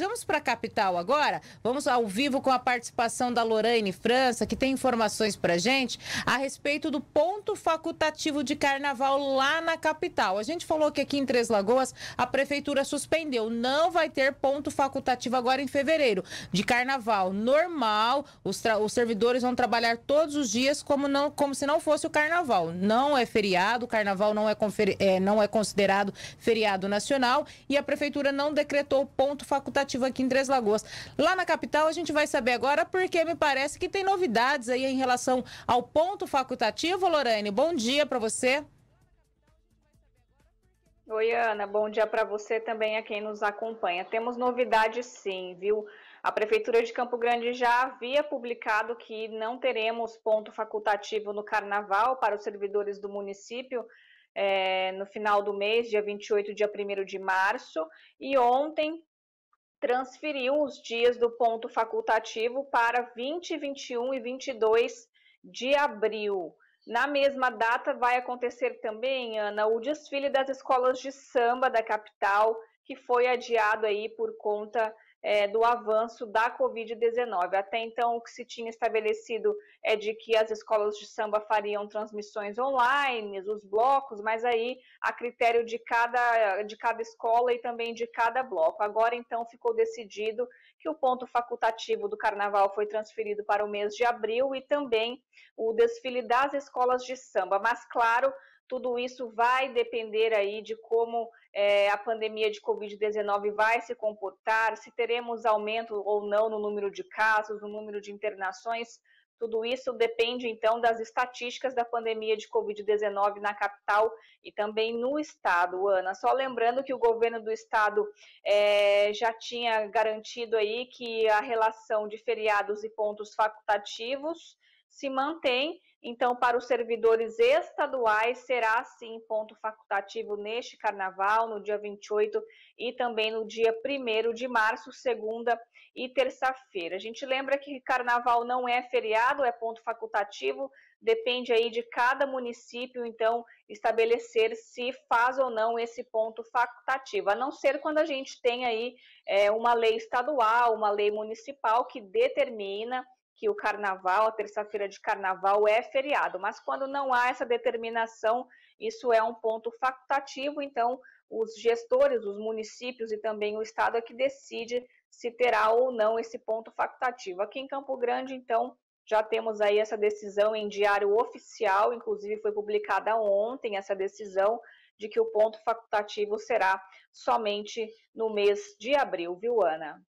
Vamos para a capital agora? Vamos ao vivo com a participação da Lorraine França, que tem informações para gente a respeito do ponto facultativo de carnaval lá na capital. A gente falou que aqui em Três Lagoas a prefeitura suspendeu. Não vai ter ponto facultativo agora em fevereiro de carnaval normal. Os, os servidores vão trabalhar todos os dias como, não, como se não fosse o carnaval. Não é feriado, o carnaval não é, é, não é considerado feriado nacional e a prefeitura não decretou ponto facultativo legislativo aqui em Três Lagoas. Lá na capital, a gente vai saber agora, porque me parece que tem novidades aí em relação ao ponto facultativo. Lorane, bom dia para você. Oi, Ana, bom dia para você também, a quem nos acompanha. Temos novidades sim, viu? A Prefeitura de Campo Grande já havia publicado que não teremos ponto facultativo no carnaval para os servidores do município é, no final do mês, dia 28, dia 1 de março. E ontem, transferiu os dias do ponto facultativo para 20, 21 e 22 de abril. Na mesma data vai acontecer também, Ana, o desfile das escolas de samba da capital, que foi adiado aí por conta é, do avanço da Covid-19. Até então, o que se tinha estabelecido é de que as escolas de samba fariam transmissões online, os blocos, mas aí a critério de cada, de cada escola e também de cada bloco. Agora, então, ficou decidido que o ponto facultativo do carnaval foi transferido para o mês de abril e também o desfile das escolas de samba. Mas, claro, tudo isso vai depender aí de como é, a pandemia de Covid-19 vai se comportar, se teremos aumento ou não no número de casos, no número de internações. Tudo isso depende, então, das estatísticas da pandemia de Covid-19 na capital e também no estado, Ana. Só lembrando que o governo do estado é, já tinha garantido aí que a relação de feriados e pontos facultativos se mantém. Então, para os servidores estaduais, será sim ponto facultativo neste carnaval, no dia 28 e também no dia 1 de março, segunda e terça-feira. A gente lembra que carnaval não é feriado, é ponto facultativo, depende aí de cada município, então, estabelecer se faz ou não esse ponto facultativo, a não ser quando a gente tem aí é, uma lei estadual, uma lei municipal que determina que o carnaval, a terça-feira de carnaval é feriado, mas quando não há essa determinação, isso é um ponto facultativo, então os gestores, os municípios e também o estado é que decide se terá ou não esse ponto facultativo. Aqui em Campo Grande, então, já temos aí essa decisão em diário oficial, inclusive foi publicada ontem essa decisão de que o ponto facultativo será somente no mês de abril, viu, Ana?